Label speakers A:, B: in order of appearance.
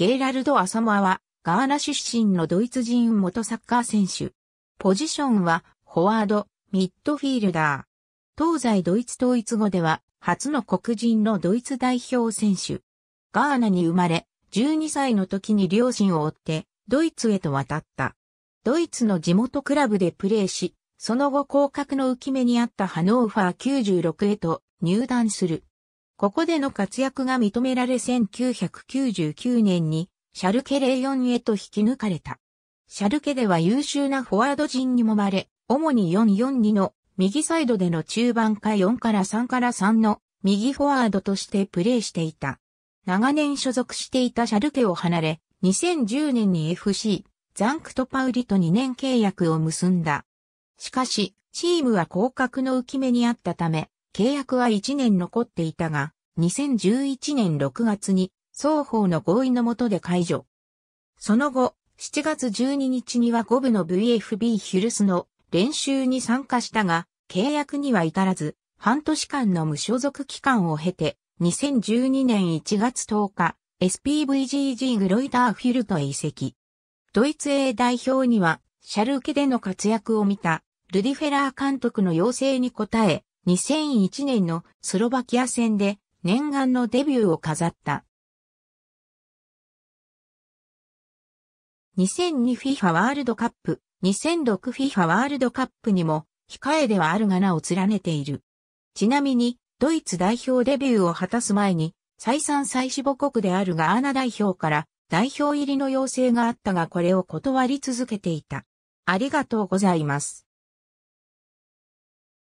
A: ゲイラルド・アサマは、ガ
B: ーナ出身のドイツ人元サッカー選手。ポジションは、フォワード、ミッドフィールダー。東西ドイツ統一後では、初の黒人のドイツ代表選手。ガーナに生まれ、12歳の時に両親を追って、ドイツへと渡った。ドイツの地元クラブでプレーし、その後降格の浮き目にあったハノーファー96へと入団する。ここでの活躍が認められ1999年にシャルケ04へと引き抜かれた。シャルケでは優秀なフォワード陣にもまれ、主に442の右サイドでの中盤か4から3から3の右フォワードとしてプレーしていた。長年所属していたシャルケを離れ、2010年に FC、ザンクトパウリと2年契約を結んだ。しかし、チームは降格の浮き目にあったため、契約は1年残っていたが、2011年6月に双方の合意の下で解除。その後、7月12日には5部の VFB ヒルスの練習に参加したが、契約には至らず、半年間の無所属期間を経て、2012年1月10日、SPVGG グロイターフィルトへ移籍。ドイツ A 代表には、シャルケでの活躍を見た、ルディフェラー監督の要請に応え、2001年のスロバキア戦で念
A: 願のデビューを飾った。
B: 2002FIFA ワールドカップ、2006FIFA ワールドカップにも控えではあるが名を連ねている。ちなみに、ドイツ代表デビューを果たす前に、再三再死母国であるガーナ代表から代表入りの要請があったがこれを断り続けていた。ありがとうございます。